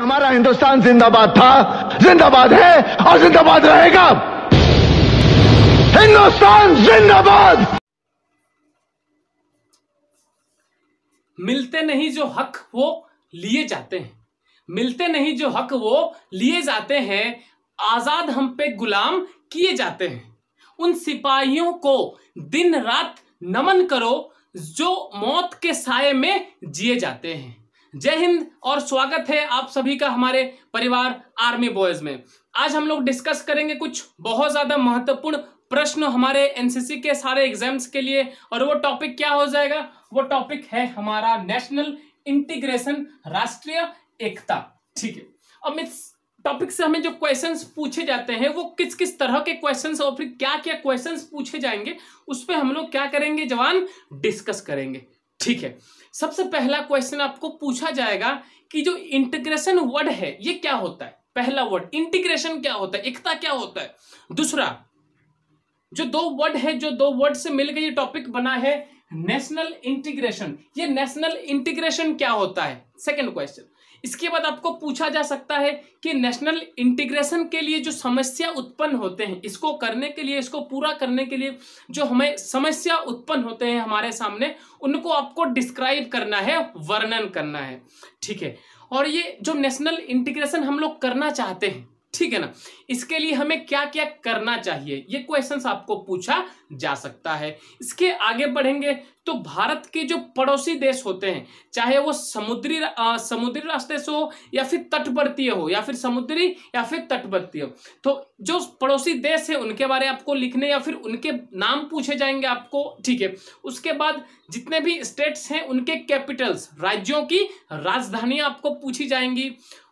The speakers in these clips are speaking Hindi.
हमारा हिंदुस्तान जिंदाबाद था जिंदाबाद है और जिंदाबाद रहेगा हिंदुस्तान जिंदाबाद मिलते नहीं जो हक वो लिए जाते हैं मिलते नहीं जो हक वो लिए जाते हैं आजाद हम पे गुलाम किए जाते हैं उन सिपाहियों को दिन रात नमन करो जो मौत के साय में जिए जाते हैं जय हिंद और स्वागत है आप सभी का हमारे परिवार आर्मी बॉयज में आज हम लोग डिस्कस करेंगे कुछ बहुत ज्यादा महत्वपूर्ण प्रश्न हमारे एनसीसी के सारे एग्जाम्स के लिए और वो टॉपिक क्या हो जाएगा वो टॉपिक है हमारा नेशनल इंटीग्रेशन राष्ट्रीय एकता ठीक है अब इस टॉपिक से हमें जो क्वेश्चंस पूछे जाते हैं वो किस किस तरह के क्वेश्चंस और फिर क्या क्या क्वेश्चंस पूछे जाएंगे उस पर हम लोग क्या करेंगे जवान डिस्कस करेंगे ठीक है सबसे पहला क्वेश्चन आपको पूछा जाएगा कि जो इंटीग्रेशन वर्ड है ये क्या होता है पहला वर्ड इंटीग्रेशन क्या होता है एकता क्या होता है दूसरा जो दो वर्ड है जो दो वर्ड से मिलकर ये टॉपिक बना है नेशनल इंटीग्रेशन ये नेशनल इंटीग्रेशन क्या होता है सेकंड क्वेश्चन इसके बाद आपको पूछा जा सकता है कि नेशनल इंटीग्रेशन के लिए जो समस्या उत्पन्न होते हैं इसको करने के लिए इसको पूरा करने के लिए जो हमें समस्या उत्पन्न होते हैं हमारे सामने उनको आपको डिस्क्राइब करना है वर्णन करना है ठीक है और ये जो नेशनल इंटीग्रेशन हम लोग करना चाहते हैं ठीक है ना इसके लिए हमें क्या क्या करना चाहिए ये क्वेश्चंस आपको पूछा जा सकता है इसके आगे बढ़ेंगे तो भारत के जो पड़ोसी देश होते हैं चाहे वो समुद्री आ, समुद्री रास्ते से हो या फिर तटवर्तीय हो या फिर समुद्री या फिर तटवर्तीय हो तो जो पड़ोसी देश है उनके बारे आपको लिखने या फिर उनके नाम पूछे जाएंगे आपको ठीक है उसके बाद जितने भी स्टेट्स हैं उनके कैपिटल्स राज्यों की राजधानियां आपको पूछी जाएंगी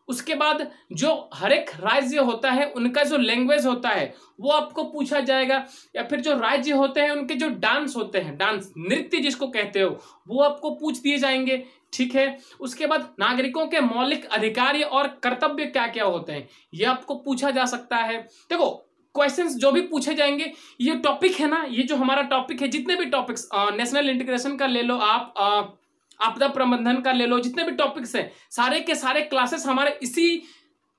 उसके बाद जो हर एक राज्य होता है उनका जो लैंग्वेज होता है वो आपको पूछा जाएगा या फिर जो राज्य होते हैं उनके जो डांस होते हैं डांस नृत्य जिसको कहते हो वो आपको पूछ दिए जाएंगे ठीक है उसके बाद नागरिकों के मौलिक अधिकार और कर्तव्य क्या क्या होते हैं ये आपको पूछा जा सकता है देखो क्वेश्चंस जो भी पूछे जाएंगे ये टॉपिक है ना ये जो हमारा टॉपिक है जितने भी टॉपिक्स नेशनल इंटीग्रेशन का ले लो आप आ, आपदा प्रबंधन का ले लो जितने भी टॉपिक्स हैं सारे के सारे क्लासेस हमारे इसी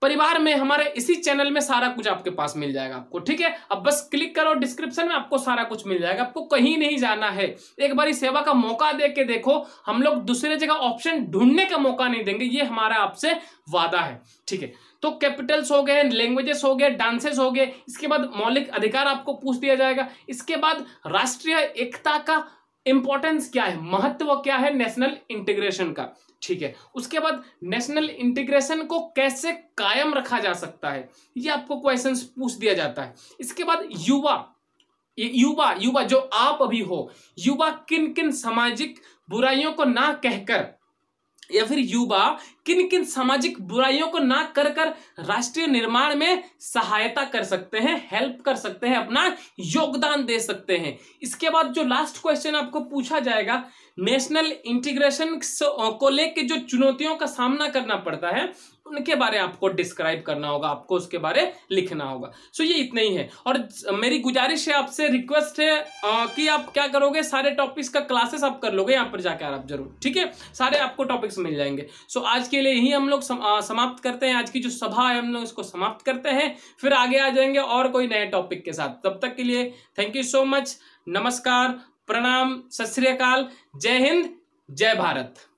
परिवार में हमारे इसी चैनल में सारा कुछ आपके पास मिल जाएगा आपको ठीक है अब बस क्लिक करो डिस्क्रिप्शन में आपको सारा कुछ मिल जाएगा आपको कहीं नहीं जाना है एक बार सेवा का मौका दे के देखो हम लोग दूसरे जगह ऑप्शन ढूंढने का मौका नहीं देंगे ये हमारा आपसे वादा है ठीक है तो कैपिटल्स हो गए लैंग्वेजेस हो गए डांसेस हो गए इसके बाद मौलिक अधिकार आपको पूछ दिया जाएगा इसके बाद राष्ट्रीय एकता का इंपॉर्टेंस क्या है महत्व क्या है नेशनल इंटीग्रेशन का ठीक है उसके बाद नेशनल इंटीग्रेशन को कैसे कायम रखा जा सकता है ये आपको क्वेश्चन पूछ दिया जाता है इसके बाद युवा युवा युवा जो आप अभी हो युवा किन किन सामाजिक बुराइयों को ना कहकर या फिर युवा किन किन सामाजिक बुराइयों को ना कर कर राष्ट्रीय निर्माण में सहायता कर सकते हैं हेल्प कर सकते हैं अपना योगदान दे सकते हैं इसके बाद जो लास्ट क्वेश्चन आपको पूछा जाएगा नेशनल इंटीग्रेशन को लेकर जो चुनौतियों का सामना करना पड़ता है उनके बारे आपको डिस्क्राइब करना होगा आपको उसके बारे लिखना होगा सो ये इतना ही है और मेरी गुजारिश है आपसे रिक्वेस्ट है आ, कि आप क्या करोगे सारे टॉपिक्स का क्लासेस आप कर लोगे यहाँ पर जाकर आप जरूर ठीक है सारे आपको टॉपिक्स मिल जाएंगे सो आज के लिए ही हम लोग सम, समाप्त करते हैं आज की जो सभा है हम लोग इसको समाप्त करते हैं फिर आगे आ जाएंगे और कोई नए टॉपिक के साथ तब तक के लिए थैंक यू सो मच नमस्कार प्रणाम सत जय हिंद जय भारत